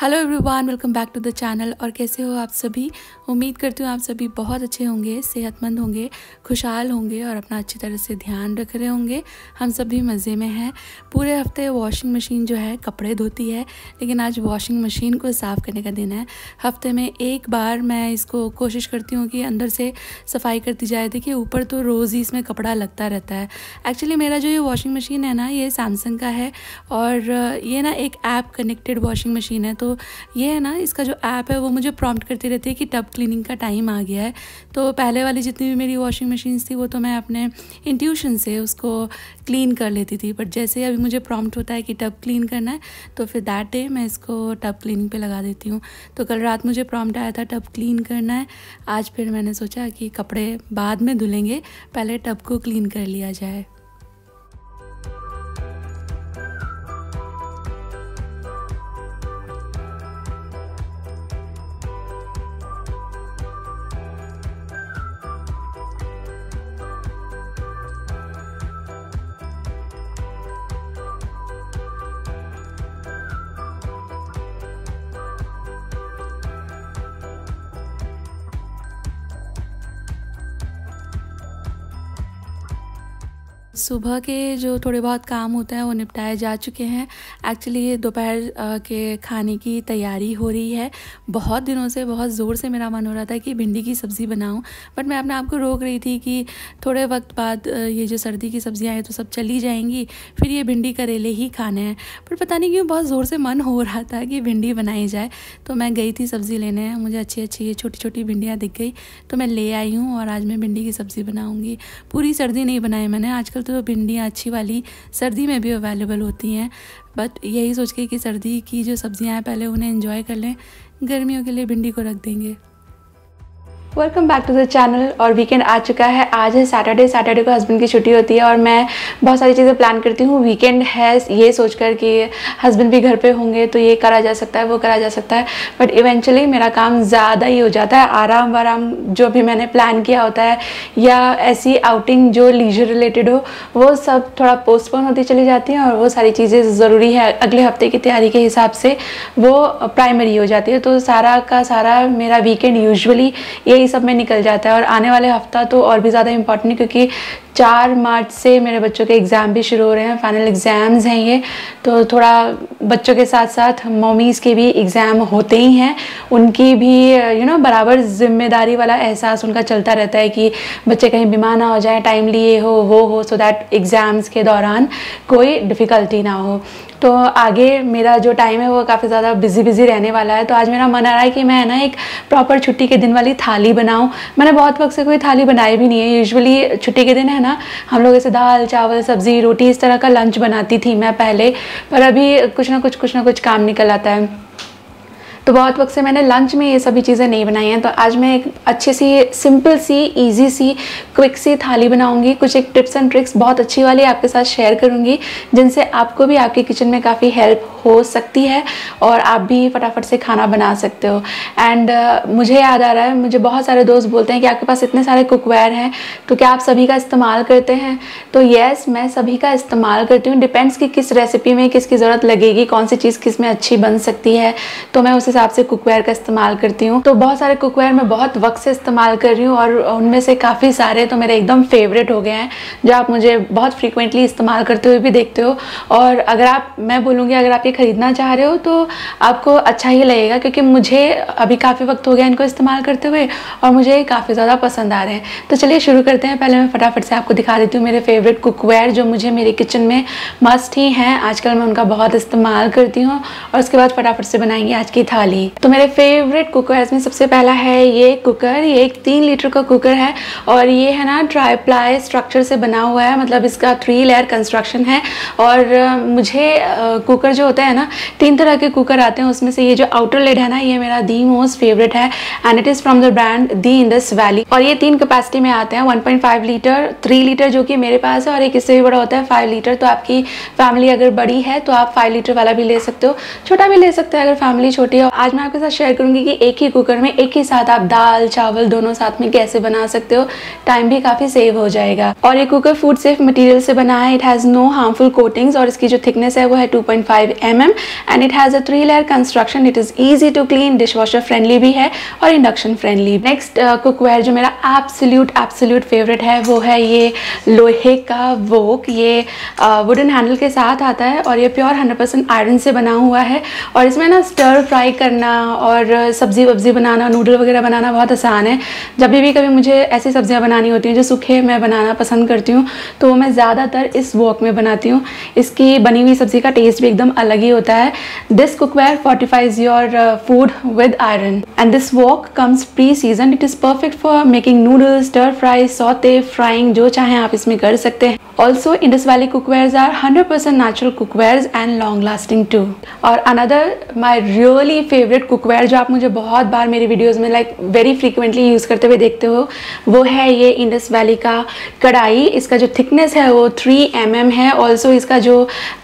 hello everyone welcome back to the channel और कैसे हो आप सभी उम्मीद करती हूँ आप सभी बहुत अच्छे होंगे सेहतमंद होंगे खुशहाल होंगे और अपना अच्छी तरह से ध्यान रख रहे होंगे हम सब भी मज़े में हैं पूरे हफ्ते वॉशिंग मशीन जो है कपड़े धोती है लेकिन आज वॉशिंग मशीन को साफ़ करने का दिन है हफ्ते में एक बार मैं इसको कोशिश करती हूँ कि अंदर से सफाई करती जाए देखिए ऊपर तो रोज़ ही इसमें कपड़ा लगता रहता है एक्चुअली मेरा जो ये वॉशिंग मशीन है ना ये सैमसंग का है और ये ना एक ऐप कनेक्टेड वॉशिंग मशीन है तो तो ये है ना इसका जो ऐप है वो मुझे प्रॉम्प्ट करती रहती है कि टब क्लीनिंग का टाइम आ गया है तो पहले वाली जितनी भी मेरी वॉशिंग मशीन्स थी वो तो मैं अपने इंट्यूशन से उसको क्लीन कर लेती थी बट जैसे अभी मुझे प्रॉम्प्ट होता है कि टब क्लीन करना है तो फिर दैट डे मैं इसको टब क्लीनिंग पे लगा देती हूँ तो कल रात मुझे प्रॉम्प्ट आया था टब क्लीन करना है आज फिर मैंने सोचा कि कपड़े बाद में धुलेंगे पहले टब को क्लीन कर लिया जाए सुबह के जो थोड़े बहुत काम होते हैं वो निपटाए जा चुके हैं एक्चुअली ये दोपहर के खाने की तैयारी हो रही है बहुत दिनों से बहुत ज़ोर से मेरा मन हो रहा था कि भिंडी की सब्ज़ी बनाऊं बट मैं अपने आप को रोक रही थी कि थोड़े वक्त बाद ये जो सर्दी की सब्ज़ियाँ हैं तो सब चली जाएंगी फिर ये भिंडी करेले ही खाने हैं पर पता नहीं क्यों बहुत ज़ोर से मन हो रहा था कि भिंडी बनाई जाए तो मैं गई थी सब्ज़ी लेने मुझे अच्छी अच्छी ये छोटी छोटी भिंडियाँ दिख गई तो मैं ले आई हूँ और आज मैं भिंडी की सब्ज़ी बनाऊँगी पूरी सर्दी नहीं बनाई मैंने आजकल तो भिंडियाँ अच्छी वाली सर्दी में भी अवेलेबल होती हैं बट यही सोच के कि सर्दी की जो सब्ज़ियाँ हैं पहले उन्हें इन्जॉय कर लें गर्मियों के लिए भिंडी को रख देंगे welcome back to the channel और वीकेंड आ चुका है आज है सैटरडे सैटरडे को हस्बैंड की छुट्टी होती है और मैं बहुत सारी चीज़ें प्लान करती हूँ वीकेंड है ये सोचकर कि हस्बैंड भी घर पे होंगे तो ये करा जा सकता है वो करा जा सकता है बट इवेंचुअली मेरा काम ज़्यादा ही हो जाता है आराम वाराम जो भी मैंने प्लान किया होता है या ऐसी आउटिंग जो लीजर रिलेटेड हो वो सब थोड़ा पोस्टपोन होती चली जाती हैं और वो सारी चीज़ें ज़रूरी है अगले हफ्ते की तैयारी के हिसाब से वो प्राइमरी हो जाती है तो सारा का सारा मेरा वीकेंड यूजली यही यही सब में निकल जाता है और आने वाले हफ्ता तो और भी ज़्यादा इम्पॉर्टेंट क्योंकि चार मार्च से मेरे बच्चों के एग्ज़ाम भी शुरू हो रहे हैं फाइनल एग्ज़ाम्स हैं ये तो थोड़ा बच्चों के साथ साथ मम्मीज़ के भी एग्ज़ाम होते ही हैं उनकी भी यू नो बराबर जिम्मेदारी वाला एहसास उनका चलता रहता है कि बच्चे कहीं बीमार ना हो जाए टाइमली ये हो वो हो सो दैट एग्ज़ाम्स के दौरान कोई डिफ़िकल्टी ना हो तो आगे मेरा जो टाइम है वो काफ़ी ज़्यादा बिजी बिजी रहने वाला है तो आज मेरा मन आ रहा है कि मैं ना एक प्रॉपर छुट्टी के दिन वाली थाली बनाऊँ मैंने बहुत वक्त से कोई थाली बनाई भी नहीं है यूजुअली छुट्टी के दिन है ना हम लोग ऐसे दाल चावल सब्ज़ी रोटी इस तरह का लंच बनाती थी मैं पहले पर अभी कुछ ना कुछ कुछ ना कुछ काम निकल आता है तो बहुत वक्त से मैंने लंच में ये सभी चीज़ें नहीं बनाई हैं तो आज मैं एक अच्छी सी सिंपल सी ईजी सी क्विक सी थाली बनाऊँगी कुछ एक टिप्स एंड ट्रिक्स बहुत अच्छी वाली आपके साथ शेयर करूँगी जिनसे आपको भी आपके किचन में काफ़ी हेल्प हो सकती है और आप भी फटाफट से खाना बना सकते हो एंड uh, मुझे याद आ रहा है मुझे बहुत सारे दोस्त बोलते हैं कि आपके पास इतने सारे कुकवेयर हैं तो क्या आप सभी का इस्तेमाल करते हैं तो येस मैं सभी का इस्तेमाल करती हूँ डिपेंड्स कि किस रेसिपी में किसकी ज़रूरत लगेगी कौन सी चीज़ किस में अच्छी बन सकती है तो मैं उसे हिसाब से कुकवेयर का इस्तेमाल करती हूँ तो बहुत सारे कुकवेयर मैं बहुत वक्त से इस्तेमाल कर रही हूँ और उनमें से काफ़ी सारे तो मेरे एकदम फेवरेट हो गए हैं जो आप मुझे बहुत फ्रिक्वेंटली इस्तेमाल करते हुए भी देखते हो और अगर आप मैं बोलूँगी अगर आप ये ख़रीदना चाह रहे हो तो आपको अच्छा ही लगेगा क्योंकि मुझे अभी काफ़ी वक्त हो गया इनको इस्तेमाल करते हुए और मुझे काफ़ी ज़्यादा पसंद आ रहे हैं तो चलिए शुरू करते हैं पहले मैं फटाफट से आपको दिखा देती हूँ मेरे फेवरेट कुकवेयर जो मुझे मेरे किचन में मस्ट ही हैं आजकल मैं उनका बहुत इस्तेमाल करती हूँ और उसके बाद फटाफट से बनाएंगे आज की था वाली तो मेरे फेवरेट कुकर में सबसे पहला है ये कुकर ये एक तीन लीटर का कुकर है और ये है ना ड्राई प्लाई स्ट्रक्चर से बना हुआ है मतलब इसका थ्री लेयर कंस्ट्रक्शन है और मुझे कुकर जो होता है ना तीन तरह के कुकर आते हैं उसमें से ये जो आउटर लेड है ना ये मेरा दी मोस्ट फेवरेट है and it is from the brand the Indus Valley और ये तीन कैपेसिटी में आते हैं वन लीटर थ्री लीटर जो कि मेरे पास है और एक इससे भी बड़ा होता है फाइव लीटर तो आपकी फैमिली अगर बड़ी है तो आप फाइव लीटर वाला भी ले सकते हो छोटा भी ले सकते हो अगर फैमिली छोटी हो आज मैं आपके साथ शेयर करूंगी कि एक ही कुकर में एक ही साथ आप दाल चावल दोनों साथ में कैसे बना सकते हो टाइम भी काफ़ी सेव हो जाएगा और ये कुकर फूड सेफ मटीरियल से बना है it has no harmful coatings और इसकी जो थिकनेस है वो है two point five M M and it has a three layer construction it is easy to clean dishwasher friendly भी है और इंडक्शन फ्रेंडली नेक्स्ट कुकवेयर जो मेरा एप्सल्यूट एब्सोल्यूट फेवरेट है वो है ये लोहे का वोक ये वुडन uh, हैंडल के साथ आता है और ये प्योर हंड्रेड परसेंट आयरन से बना हुआ है और इसमें ना स्टर फ्राई करना और सब्ज़ी वब्ज़ी बनाना नूडल वगैरह बनाना बहुत आसान है जब भी कभी मुझे ऐसी सब्ज़ियाँ बनानी होती हैं जो सूखे मैं बनाना पसंद करती हूँ तो मैं ज़्यादातर इस वॉक में बनाती हूँ इसकी बनी हुई सब्ज़ी का टेस्ट भी एकदम अलग ही होता है this cookware fortifies your food with iron and this wok comes pre season it is perfect for making noodles stir fry saute frying जो चाहें आप इसमें कर सकते हैं also Indus Valley cookwares are 100% percent natural cookwares and long lasting too और another my really favourite cookware जो आप मुझे बहुत बार मेरी वीडियोस में लाइक वेरी फ्रीक्वेंटली यूज़ करते हुए देखते हो वो है ये इंडस वैली का कढ़ाई इसका जो थिकनेस है वो थ्री एम mm है ऑल्सो इसका जो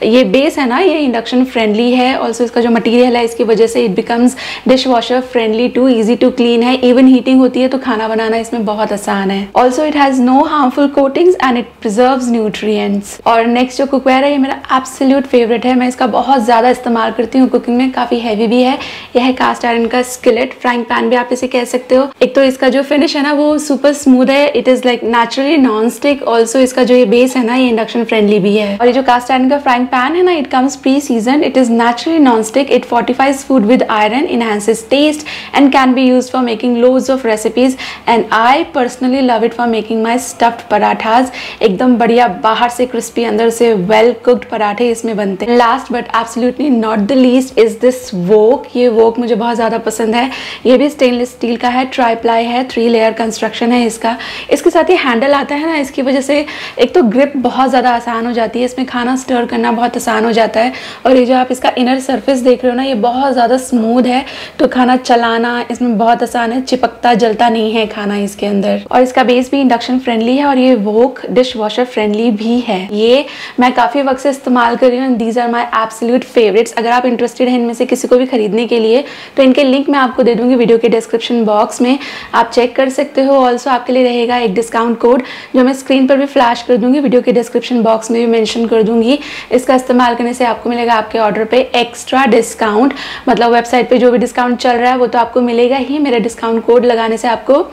ये बेस है ना ये इंडक्शन फ्रेंडली है ऑल्सो इसका जो मटीरियल है इसकी वजह से it becomes dishwasher friendly too easy to clean है इवन हीटिंग होती है तो खाना बनाना इसमें बहुत आसान है also it has no harmful coatings and it preserve nutrients और नेक्स्ट जो कुकवेयर है ये मेरा एब्सोल्यूट फेवरेट है मैं इसका बहुत ज़्यादा इस्तेमाल करती हूँ कुकिंग में काफ़ी हैवी भी है यह है कास्ट आयरन का स्किलेट फ्राइंग पैन भी आप इसे कह सकते हो एक तो इसका जो फिनिश है ना वो सुपर स्मूथ है it is like naturally non stick also इसका जो ये बेस है ना ये इंडक्शन फ्रेंडली भी है और ये जो कास्ट आयरन का फ्राइंग पैन है ना it comes pre season it is naturally non stick it fortifies food with iron enhances taste and can be use for making lots of recipes and I personally love it for making my stuffed parathas एकदम बढ़िया बाहर से crispy अंदर से well cooked पराठे इसमें बनते हैं last but absolutely not the least is this wok ये वर्क मुझे बहुत ज़्यादा पसंद है ये भी स्टेनलेस स्टील का है ट्राई प्लाई है थ्री लेयर कंस्ट्रक्शन है इसका इसके साथ ही हैंडल आता है ना इसकी वजह से एक तो ग्रिप बहुत ज़्यादा आसान हो जाती है इसमें खाना स्टर करना बहुत आसान हो जाता है और ये जो आप इसका इनर सर्फेस देख रहे हो ना ये बहुत ज़्यादा स्मूद है तो खाना चलाना इसमें बहुत आसान है चिपकता जलता नहीं है खाना इसके अंदर और इसका बेस भी इंडक्शन फ्रेंडली है और ये वोक डिश वॉशर फ्रेंडली भी है ये मैं काफ़ी वक्त से इस्तेमाल कर रही हूँ these are my absolute favourites अगर आप इंटरेस्टेड हैं इनमें से किसी को भी खरीदने के लिए तो इनके लिंक मैं आपको दे दूंगी वीडियो के डिस्क्रिप्शन बॉक्स में आप चेक कर सकते हो ऑल्सो आपके लिए रहेगा एक डिस्काउंट कोड जो मैं स्क्रीन पर भी फ्लैश कर दूंगी वीडियो के डिस्क्रिप्शन बॉक्स में भी मैंशन कर दूंगी इसका इस्तेमाल करने से आपको मिलेगा आपके ऑर्डर पर एक्स्ट्रा डिस्काउंट मतलब वेबसाइट पर जो भी डिस्काउंट चल रहा है वो तो आपको मिलेगा ही मेरा डिस्काउंट कोड लगाने से आपको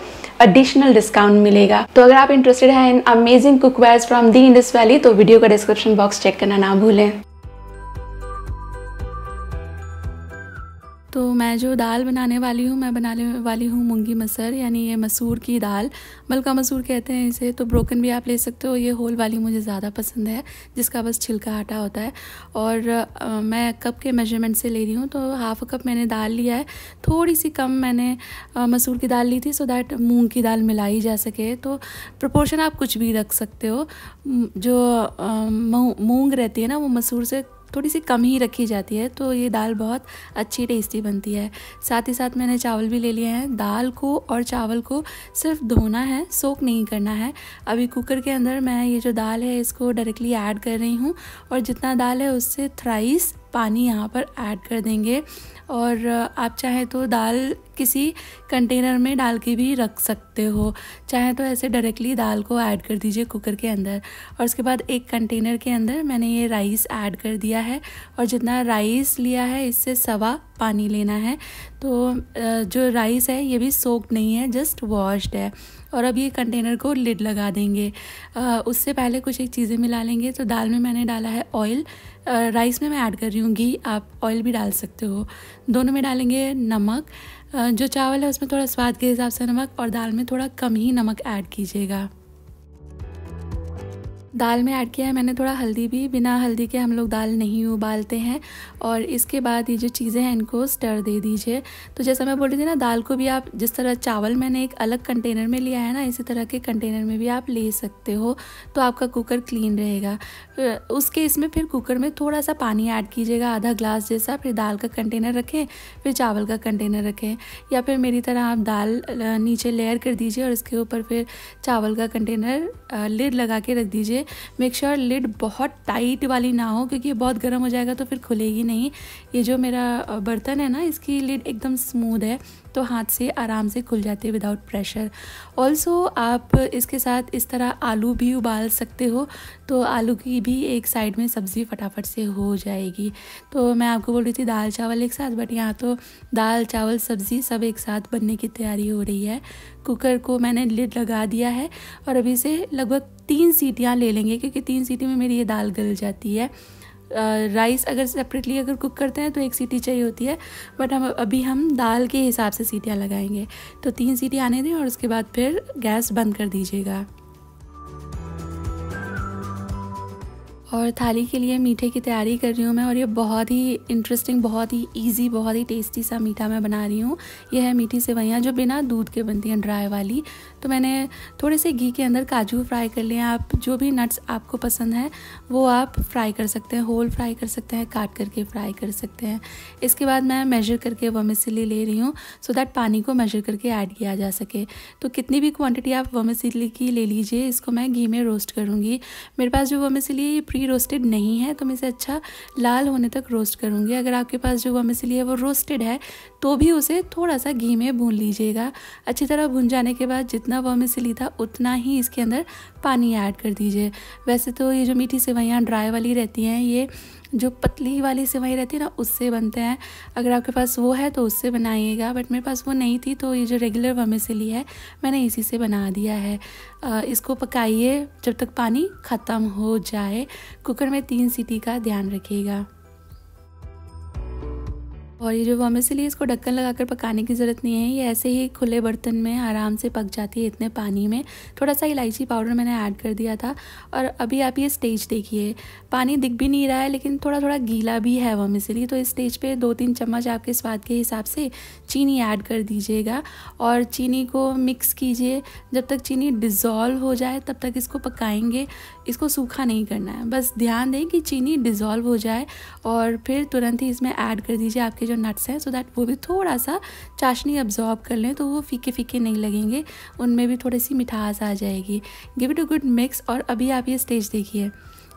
एडिशनल डिस्काउंट मिलेगा तो अगर आप इंटरेस्टेड हैं in amazing cookwares from the Indus Valley तो वीडियो का डिस्क्रिप्शन बॉक्स चेक करना ना भूलें तो मैं जो दाल बनाने वाली हूँ मैं बनाने वाली हूँ मूँगी मसर यानी ये मसूर की दाल मलका मसूर कहते हैं इसे तो ब्रोकन भी आप ले सकते हो ये होल वाली मुझे ज़्यादा पसंद है जिसका बस छिलका आटा होता है और आ, मैं कप के मेजरमेंट से ले रही हूँ तो हाफ कप मैंने दाल लिया है थोड़ी सी कम मैंने आ, मसूर की दाल ली थी सो दैट मूँग की दाल मिलाई जा सके तो प्रपोर्शन आप कुछ भी रख सकते हो जो मूँग रहती है ना वो मसूर से थोड़ी सी कम ही रखी जाती है तो ये दाल बहुत अच्छी टेस्टी बनती है साथ ही साथ मैंने चावल भी ले लिए हैं दाल को और चावल को सिर्फ धोना है सोख नहीं करना है अभी कुकर के अंदर मैं ये जो दाल है इसको डायरेक्टली ऐड कर रही हूँ और जितना दाल है उससे थ्राइस पानी यहाँ पर ऐड कर देंगे और आप चाहे तो दाल किसी कंटेनर में डाल के भी रख सकते हो चाहे तो ऐसे डायरेक्टली दाल को ऐड कर दीजिए कुकर के अंदर और उसके बाद एक कंटेनर के अंदर मैंने ये राइस ऐड कर दिया है और जितना राइस लिया है इससे सवा पानी लेना है तो जो राइस है ये भी सोक्ड नहीं है जस्ट वॉश्ड है और अब ये कंटेनर को लिड लगा देंगे उससे पहले कुछ एक चीज़ें मिला लेंगे तो दाल में मैंने डाला है ऑयल राइस में मैं ऐड कर रही हूँ घी आप ऑयल भी डाल सकते हो दोनों में डालेंगे नमक जो चावल है उसमें थोड़ा स्वाद के हिसाब से नमक और दाल में थोड़ा कम ही नमक ऐड कीजिएगा दाल में ऐड किया है मैंने थोड़ा हल्दी भी बिना हल्दी के हम लोग दाल नहीं उबालते हैं और इसके बाद ये जो चीज़ें हैं इनको स्टर दे दीजिए तो जैसा मैं बोल रही थी ना दाल को भी आप जिस तरह चावल मैंने एक अलग कंटेनर में लिया है ना इसी तरह के कंटेनर में भी आप ले सकते हो तो आपका कुकर क्लीन रहेगा उस केस इसमें फिर कुकर में थोड़ा सा पानी ऐड कीजिएगा आधा ग्लास जैसा फिर दाल का कंटेनर रखें फिर चावल का कंटेनर रखें या फिर मेरी तरह आप दाल नीचे लेयर कर दीजिए और इसके ऊपर फिर चावल का कंटेनर लिड लगा के रख दीजिए मेक श्योर sure लिड बहुत टाइट वाली ना हो क्योंकि ये बहुत गर्म हो जाएगा तो फिर खुलेगी नहीं ये जो मेरा बर्तन है ना इसकी लिड एकदम स्मूद है तो हाथ से आराम से खुल जाती है विदाउट प्रेशर ऑल्सो आप इसके साथ इस तरह आलू भी उबाल सकते हो तो आलू की भी एक साइड में सब्ज़ी फटाफट से हो जाएगी तो मैं आपको बोल रही थी दाल चावल एक साथ बट यहाँ तो दाल चावल सब्ज़ी सब एक साथ बनने की तैयारी हो रही है कुकर को मैंने लिड लगा दिया है और अभी से लगभग तीन सीटियाँ ले लेंगे क्योंकि तीन सीटी में मेरी ये दाल गल जाती है राइस अगर सेपरेटली अगर कुक करते हैं तो एक सीटी चाहिए होती है बट हम अभी हम दाल के हिसाब से सीटियाँ लगाएंगे तो तीन सीटी आने दें और उसके बाद फिर गैस बंद कर दीजिएगा और थाली के लिए मीठे की तैयारी कर रही हूँ मैं और ये बहुत ही इंटरेस्टिंग बहुत ही इजी बहुत ही टेस्टी सा मीठा मैं बना रही हूँ यह है मीठी सेवैयाँ जो बिना दूध के बनती हैं ड्राई वाली तो मैंने थोड़े से घी के अंदर काजू फ्राई कर लिए आप जो भी नट्स आपको पसंद है वो आप फ्राई कर सकते हैं होल फ्राई कर सकते हैं काट करके फ्राई कर सकते हैं इसके बाद मैं मेजर करके वमेसिली ले रही हूँ सो दैट पानी को मेजर करके ऐड किया जा सके तो कितनी भी क्वान्टिटी आप वमेसिली की ले लीजिए इसको मैं घी में रोस्ट करूँगी मेरे पास जो वमिसली है ये प्री रोस्टेड नहीं है तो मैं इसे अच्छा लाल होने तक रोस्ट करूँगी अगर आपके पास जो हुआ मिसली है वो रोस्टेड है तो भी उसे थोड़ा सा घी में भून लीजिएगा अच्छी तरह भून जाने के बाद जितना वह मिसली था उतना ही इसके अंदर पानी ऐड कर दीजिए वैसे तो ये जो मीठी सेवैयाँ ड्राई वाली रहती हैं ये जो पतली वाली सिवई रहती है ना उससे बनते हैं अगर आपके पास वो है तो उससे बनाइएगा बट मेरे पास वो नहीं थी तो ये जो रेगुलर वमे से ली है मैंने इसी से बना दिया है इसको पकाइए जब तक पानी ख़त्म हो जाए कुकर में तीन सीटी का ध्यान रखिएगा और ये जो वम इसलिए इसको ढक्कन लगाकर पकाने की ज़रूरत नहीं है ये ऐसे ही खुले बर्तन में आराम से पक जाती है इतने पानी में थोड़ा सा इलायची पाउडर मैंने ऐड कर दिया था और अभी आप ये स्टेज देखिए पानी दिख भी नहीं रहा है लेकिन थोड़ा थोड़ा गीला भी है वम इसलिए तो इस स्टेज पर दो तीन चम्मच आपके स्वाद के हिसाब से चीनी ऐड कर दीजिएगा और चीनी को मिक्स कीजिए जब तक चीनी डिज़ोल्व हो जाए तब तक इसको पकाएंगे इसको सूखा नहीं करना है बस ध्यान दें कि चीनी डिज़ोल्व हो जाए और फिर तुरंत ही इसमें ऐड कर दीजिए आपके जो नट्स हैं सो दैट वो भी थोड़ा सा चाशनी अब्जॉर्ब कर लें तो वो फीके फीके नहीं लगेंगे उनमें भी थोड़ी सी मिठास आ जाएगी give it a good mix और अभी आप ये स्टेज देखिए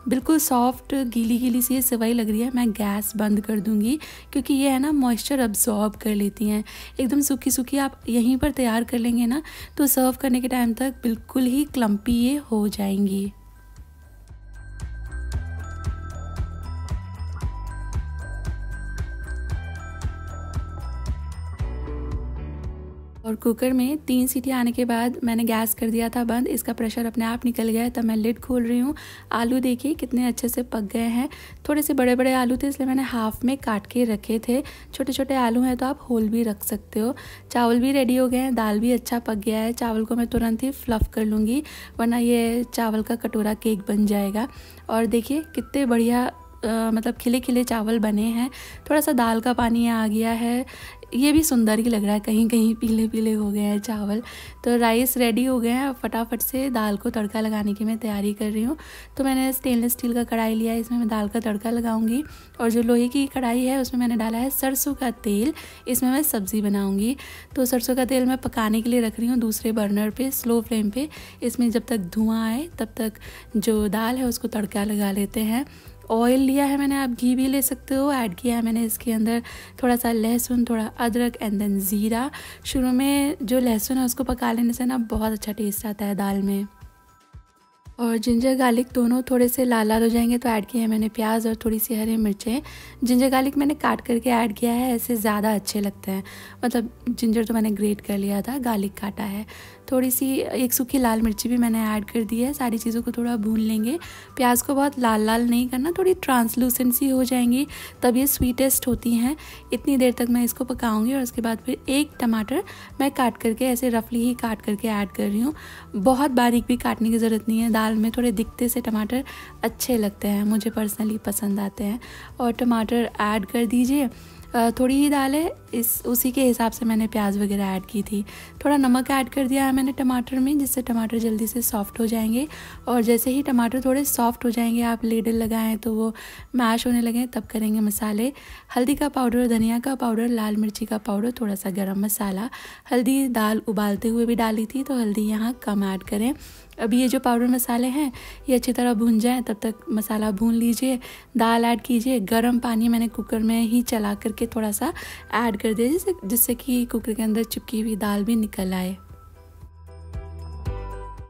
बिल्कुल सॉफ्ट गीली गीली सी ये सिवाई लग रही है मैं गैस बंद कर दूंगी क्योंकि ये है ना मॉइस्चर अब्जॉर्ब कर लेती हैं एकदम सूखी सूखी आप यहीं पर तैयार कर लेंगे ना तो सर्व करने के टाइम तक बिल्कुल ही क्लम्पी ये हो जाएंगी और कुकर में तीन सीटी आने के बाद मैंने गैस कर दिया था बंद इसका प्रेशर अपने आप निकल गया है तब मैं लिड खोल रही हूँ आलू देखिए कितने अच्छे से पक गए हैं थोड़े से बड़े बड़े आलू थे इसलिए मैंने हाफ में काट के रखे थे छोटे छोटे आलू हैं तो आप होल भी रख सकते हो चावल भी रेडी हो गए हैं दाल भी अच्छा पक गया है चावल को मैं तुरंत ही फ्लफ़ कर लूँगी वरना ये चावल का कटोरा केक बन जाएगा और देखिए कितने बढ़िया मतलब खिले खिले चावल बने हैं थोड़ा सा दाल का पानी आ गया है ये भी सुंदर ही लग रहा है कहीं कहीं पीले पीले हो गए हैं चावल तो राइस रेडी हो गए हैं फटाफट से दाल को तड़का लगाने की मैं तैयारी कर रही हूँ तो मैंने स्टेनलेस स्टील का कढ़ाई लिया है इसमें मैं दाल का तड़का लगाऊंगी और जो लोहे की कढ़ाई है उसमें मैंने डाला है सरसों का तेल इसमें मैं सब्ज़ी बनाऊँगी तो सरसों का तेल मैं पकाने के लिए रख रही हूँ दूसरे बर्नर पर स्लो फ्लेम पर इसमें जब तक धुआँ आए तब तक जो दाल है उसको तड़का लगा लेते हैं ऑयल लिया है मैंने आप घी भी ले सकते हो ऐड किया है मैंने इसके अंदर थोड़ा सा लहसुन थोड़ा अदरक एंड देन ज़ीरा शुरू में जो लहसुन है उसको पका लेने से ना बहुत अच्छा टेस्ट आता है दाल में और जिंजर गार्लिक दोनों थोड़े से लाल लाल हो जाएंगे तो ऐड किए हैं मैंने प्याज और थोड़ी सी हरी मिर्चें जिंजर गार्लिक मैंने काट करके ऐड किया है ऐसे ज़्यादा अच्छे लगते हैं मतलब जिंजर तो मैंने ग्रेट कर लिया था गार्लिक काटा है थोड़ी सी एक सूखी लाल मिर्ची भी मैंने ऐड कर दी है सारी चीज़ों को थोड़ा भून लेंगे प्याज को बहुत लाल लाल नहीं करना थोड़ी ट्रांसलूसेंसी हो जाएंगी तब ये स्वीटेस्ट होती हैं इतनी देर तक मैं इसको पकाऊंगी और उसके बाद फिर एक टमाटर मैं काट करके ऐसे रफली ही काट करके ऐड कर रही हूँ बहुत बारीक भी काटने की ज़रूरत नहीं है दाल दाल में थोड़े दिखते से टमाटर अच्छे लगते हैं मुझे पर्सनली पसंद आते हैं और टमाटर ऐड कर दीजिए थोड़ी ही दाल है इस उसी के हिसाब से मैंने प्याज वगैरह ऐड की थी थोड़ा नमक ऐड कर दिया है मैंने टमाटर में जिससे टमाटर जल्दी से सॉफ्ट हो जाएंगे और जैसे ही टमाटर थोड़े सॉफ्ट हो जाएंगे आप लेडल लगाएं तो वो मैश होने लगें तब करेंगे मसाले हल्दी का पाउडर धनिया का पाउडर लाल मिर्ची का पाउडर थोड़ा सा गर्म मसाला हल्दी दाल उबालते हुए भी डाली थी तो हल्दी यहाँ कम ऐड करें अब ये जो पाउडर मसाले हैं ये अच्छी तरह भून जाएँ तब तक मसाला भून लीजिए दाल ऐड कीजिए गर्म पानी मैंने कुकर में ही चला करके थोड़ा सा ऐड कर दिया जिससे जिससे कि कुकर के अंदर चिपकी हुई दाल भी निकल आए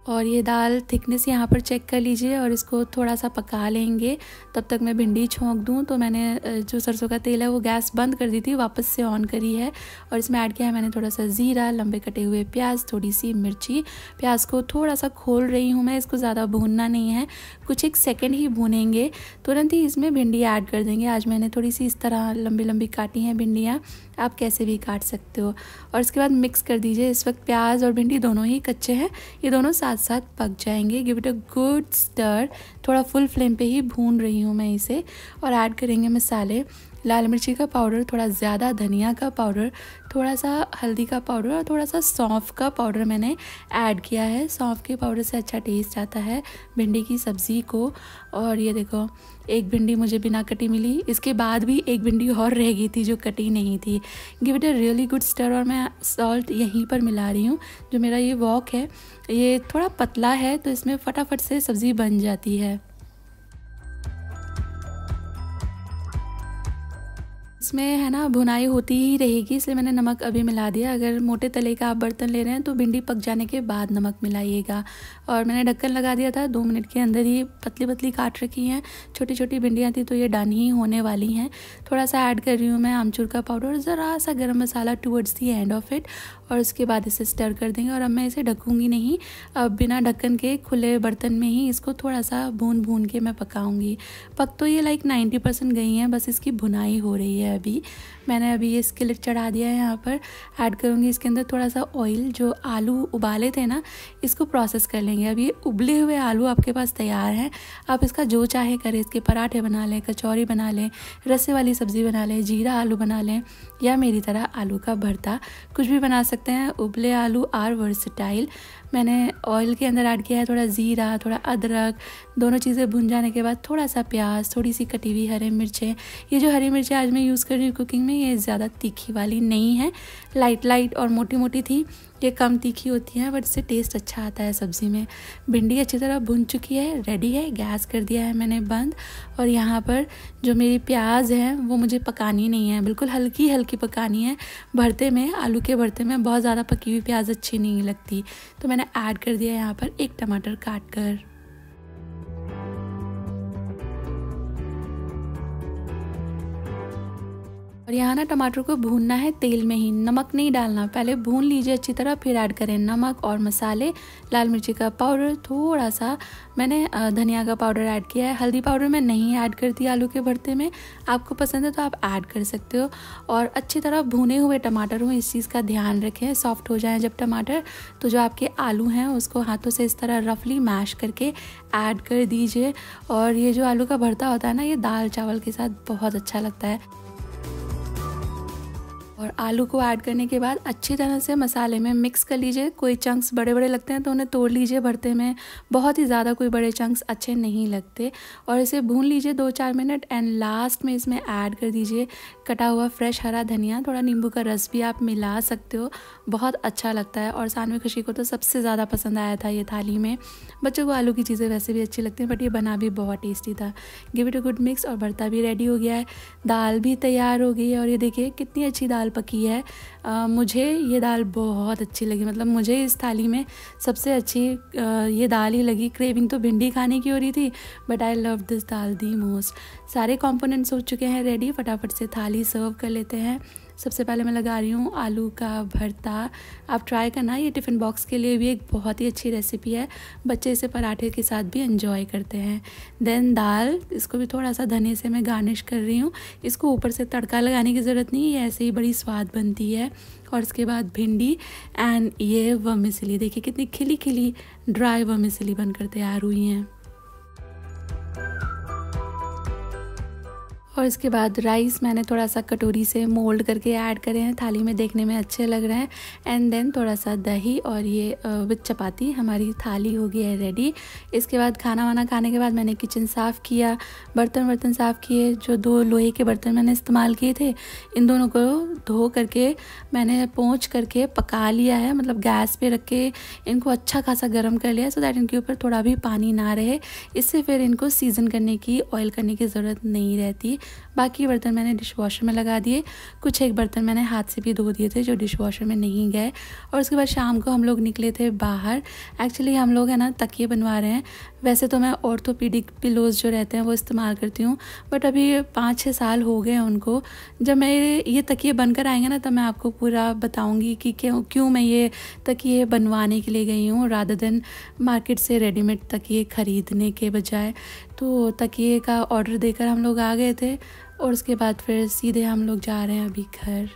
और ये दाल थिकनेस यहाँ पर चेक कर लीजिए और इसको थोड़ा सा पका लेंगे तब तक मैं भिंडी छोंक दूँ तो मैंने जो सरसों का तेल है वो गैस बंद कर दी थी वापस से ऑन करी है और इसमें ऐड किया है मैंने थोड़ा सा ज़ीरा लंबे कटे हुए प्याज थोड़ी सी मिर्ची प्याज को थोड़ा सा खोल रही हूँ मैं इसको ज़्यादा भूनना नहीं है कुछ एक सेकेंड ही भूनेंगे तुरंत ही इसमें भिंडी ऐड कर देंगे आज मैंने थोड़ी सी इस तरह लंबी लंबी काटी हैं भिंडियाँ आप कैसे भी काट सकते हो और इसके बाद मिक्स कर दीजिए इस वक्त प्याज और भिंडी दोनों ही कच्चे हैं ये दोनों साथ साथ पक जाएंगे give it a good stir थोड़ा फुल फ्लेम पे ही भून रही हूँ मैं इसे और ऐड करेंगे मसाले लाल मिर्ची का पाउडर थोड़ा ज़्यादा धनिया का पाउडर थोड़ा सा हल्दी का पाउडर और थोड़ा सा सौंफ का पाउडर मैंने ऐड किया है सौंफ के पाउडर से अच्छा टेस्ट आता है भिंडी की सब्ज़ी को और ये देखो एक भिंडी मुझे बिना कटी मिली इसके बाद भी एक भिंडी और रह गई थी जो कटी नहीं थी give it a really good stir और मैं सॉल्ट यहीं पर मिला रही हूँ जो मेरा ये वॉक है ये थोड़ा पतला है तो इसमें फटाफट से सब्ज़ी बन जाती है इसमें है ना भुनाई होती ही रहेगी इसलिए मैंने नमक अभी मिला दिया अगर मोटे तले का आप बर्तन ले रहे हैं तो भिंडी पक जाने के बाद नमक मिलाइएगा और मैंने ढक्कन लगा दिया था दो मिनट के अंदर ही पतली पतली काट रखी हैं छोटी छोटी भिंडियाँ थी तो ये डन ही होने वाली हैं थोड़ा सा ऐड कर रही हूँ मैं आमचूर का पाउडर ज़रा सा गर्म मसाला towards the end of it और उसके बाद इसे स्टर कर देंगे और अब मैं इसे ढकूँगी नहीं अब बिना ढक्कन के खुले बर्तन में ही इसको थोड़ा सा भून भून के मैं पकाऊँगी पक तो ये लाइक नाइन्टी गई हैं बस इसकी भुनाई हो रही है अभी मैंने अभी ये स्किलेट चढ़ा दिया है यहाँ पर ऐड करूँगी इसके अंदर थोड़ा सा ऑयल जो आलू उबाले थे ना इसको प्रोसेस कर लेंगे अब ये उबले हुए आलू आपके पास तैयार हैं आप इसका जो चाहे करें इसके पराठे बना लें कचौरी बना लें रस्से वाली सब्ज़ी बना लें जीरा आलू बना लें या मेरी तरह आलू का भरता कुछ भी बना सकते हैं उबले आलू आर वर्सटाइल मैंने ऑयल के अंदर ऐड किया है थोड़ा ज़ीरा थोड़ा अदरक दोनों चीज़ें भुन जाने के बाद थोड़ा सा प्याज थोड़ी सी कटी हुई हरी मिर्चें ये जो हरी मिर्चें आज मैं यूज़ कर रही हूँ कुकिंग में ये ज़्यादा तीखी वाली नहीं है लाइट लाइट और मोटी मोटी थी ये कम तीखी होती है बट इससे टेस्ट अच्छा आता है सब्ज़ी में भिंडी अच्छी तरह भुन चुकी है रेडी है गैस कर दिया है मैंने बंद और यहाँ पर जो मेरी प्याज है वो मुझे पकानी नहीं है बिल्कुल हल्की हल्की पकानी है भरते में आलू के भरते में बहुत ज़्यादा पकी हुई प्याज अच्छी नहीं लगती तो मैंने मैंने ऐड कर दिया यहाँ पर एक टमाटर काट कर और यहाँ ना टमाटर को भूनना है तेल में ही नमक नहीं डालना पहले भून लीजिए अच्छी तरह फिर ऐड करें नमक और मसाले लाल मिर्ची का पाउडर थोड़ा सा मैंने धनिया का पाउडर ऐड किया है हल्दी पाउडर मैं नहीं ऐड करती आलू के भरते में आपको पसंद है तो आप ऐड कर सकते हो और अच्छी तरह भुने हुए टमाटर हों इस चीज़ का ध्यान रखें सॉफ्ट हो जाए जब टमाटर तो जो आपके आलू हैं उसको हाथों से इस तरह रफली मैश करके ऐड कर दीजिए और ये जो आलू का भरता होता है ना ये दाल चावल के साथ बहुत अच्छा लगता है और आलू को ऐड करने के बाद अच्छी तरह से मसाले में मिक्स कर लीजिए कोई चंक्स बड़े बड़े लगते हैं तो उन्हें तोड़ लीजिए भरते में बहुत ही ज़्यादा कोई बड़े चंक्स अच्छे नहीं लगते और इसे भून लीजिए दो चार मिनट एंड लास्ट में इसमें ऐड कर दीजिए कटा हुआ फ्रेश हरा धनिया थोड़ा नींबू का रस भी आप मिला सकते हो बहुत अच्छा लगता है और सानवी खुशी को तो सबसे ज़्यादा पसंद आया था ये थाली में बच्चों को आलू की चीज़ें वैसे भी अच्छी लगती हैं बट ये बना भी बहुत टेस्टी था give it a good mix और भरता भी रेडी हो गया है दाल भी तैयार हो गई है और ये देखिए कितनी अच्छी दाल पकी है आ, मुझे ये दाल बहुत अच्छी लगी मतलब मुझे इस थाली में सबसे अच्छी आ, ये दाल ही लगी क्रेविंग तो भिंडी खाने की हो रही थी but I love this dal the most सारे कॉम्पोनेंट्स हो चुके हैं रेडी फटाफट से थाली सर्व कर लेते हैं सबसे पहले मैं लगा रही हूँ आलू का भरता आप ट्राई करना ये टिफ़िन बॉक्स के लिए भी एक बहुत ही अच्छी रेसिपी है बच्चे इसे पराठे के साथ भी इंजॉय करते हैं देन दाल इसको भी थोड़ा सा धने से मैं गार्निश कर रही हूँ इसको ऊपर से तड़का लगाने की ज़रूरत नहीं है ऐसे ही बड़ी स्वाद बनती है और इसके बाद भिंडी एंड ये वमिसली देखिए कितनी खिली खिली ड्राई वमिसली बनकर तैयार हुई हैं और इसके बाद राइस मैंने थोड़ा सा कटोरी से मोल्ड करके ऐड करे हैं थाली में देखने में अच्छे लग रहे हैं एंड देन थोड़ा सा दही और ये विथ चपाती हमारी थाली हो गई है रेडी इसके बाद खाना वाना खाने के बाद मैंने किचन साफ़ किया बर्तन वर्तन साफ़ किए जो दो लोहे के बर्तन मैंने इस्तेमाल किए थे इन दोनों को धो करके मैंने पहुँच करके पका लिया है मतलब गैस पर रख के इनको अच्छा खासा गर्म कर लिया सो दैट इनके ऊपर थोड़ा भी पानी ना रहे इससे फिर इनको सीज़न करने की ऑयल करने की ज़रूरत नहीं रहती बाकी बर्तन मैंने डिश वॉशर में लगा दिए कुछ एक बर्तन मैंने हाथ से भी धो दिए थे जो डिश वॉशर में नहीं गए और उसके बाद शाम को हम लोग निकले थे बाहर एक्चुअली हम लोग है ना तकिए बनवा रहे हैं वैसे तो मैं ऑर्थोपीडिक पिलोज जो रहते हैं वो इस्तेमाल करती हूँ बट अभी पाँच छः साल हो गए हैं उनको जब मैं ये तकिए बनकर आएंगे ना तब मैं आपको पूरा बताऊँगी कि क्यों क्यों मैं ये तकिए बनवाने के लिए गई हूँ राधा देन मार्केट से रेडीमेड तकिए ख़रीदने के बजाय तो तकिए का ऑर्डर देकर हम लोग आ गए थे और उसके बाद फिर सीधे हम लोग जा रहे हैं अभी घर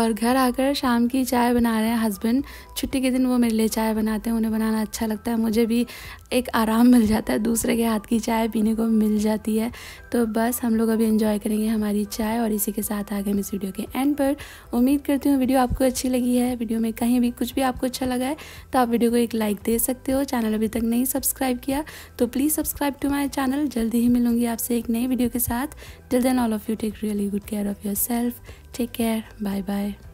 और घर आकर शाम की चाय बना रहे हैं हस्बैंड छुट्टी के दिन वो मेरे लिए चाय बनाते हैं उन्हें बनाना अच्छा लगता है मुझे भी एक आराम मिल जाता है दूसरे के हाथ की चाय पीने को मिल जाती है तो बस हम लोग अभी इन्जॉय करेंगे हमारी चाय और इसी के साथ आ गए इस वीडियो के एंड पर उम्मीद करती हूँ वीडियो आपको अच्छी लगी है वीडियो में कहीं भी कुछ भी आपको अच्छा लगा है तो आप वीडियो को एक लाइक दे सकते हो चैनल अभी तक नहीं सब्सक्राइब किया तो please subscribe to my channel जल्दी ही मिलूंगी आपसे एक नई वीडियो के साथ till then all of you take really good care of yourself take care bye bye